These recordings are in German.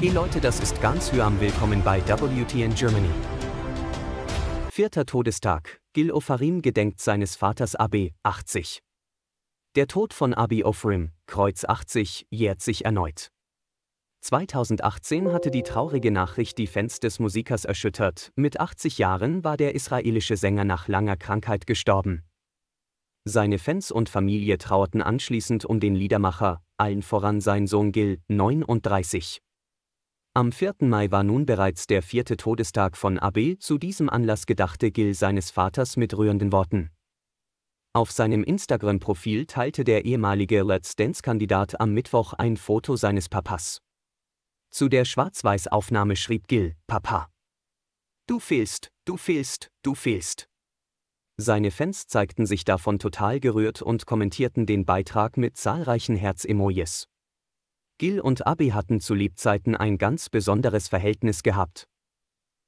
Hey Leute, das ist ganz Hyam. Willkommen bei WTN Germany. Vierter Todestag. Gil Ofarim gedenkt seines Vaters AB, 80. Der Tod von Abi Ofrim, Kreuz 80, jährt sich erneut. 2018 hatte die traurige Nachricht die Fans des Musikers erschüttert. Mit 80 Jahren war der israelische Sänger nach langer Krankheit gestorben. Seine Fans und Familie trauerten anschließend um den Liedermacher, allen voran sein Sohn Gil, 39. Am 4. Mai war nun bereits der vierte Todestag von Abe, zu diesem Anlass gedachte Gil seines Vaters mit rührenden Worten. Auf seinem Instagram-Profil teilte der ehemalige Let's Dance-Kandidat am Mittwoch ein Foto seines Papas. Zu der Schwarz-Weiß-Aufnahme schrieb Gil, Papa. Du fehlst, du fehlst, du fehlst. Seine Fans zeigten sich davon total gerührt und kommentierten den Beitrag mit zahlreichen Herz-Emojis. Gil und Abby hatten zu Lebzeiten ein ganz besonderes Verhältnis gehabt.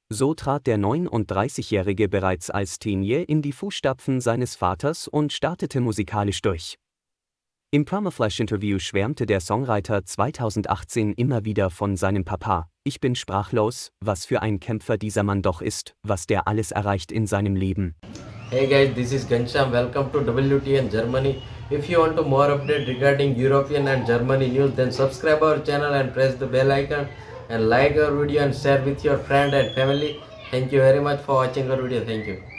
So trat der 39-Jährige bereits als Teenje in die Fußstapfen seines Vaters und startete musikalisch durch. Im Permaflash-Interview schwärmte der Songwriter 2018 immer wieder von seinem Papa, ich bin sprachlos, was für ein Kämpfer dieser Mann doch ist, was der alles erreicht in seinem Leben. Hey guys, this is Gansham, welcome to WTN Germany. If you want to more update regarding European and Germany news then subscribe our channel and press the bell icon and like our video and share with your friend and family. Thank you very much for watching our video. Thank you.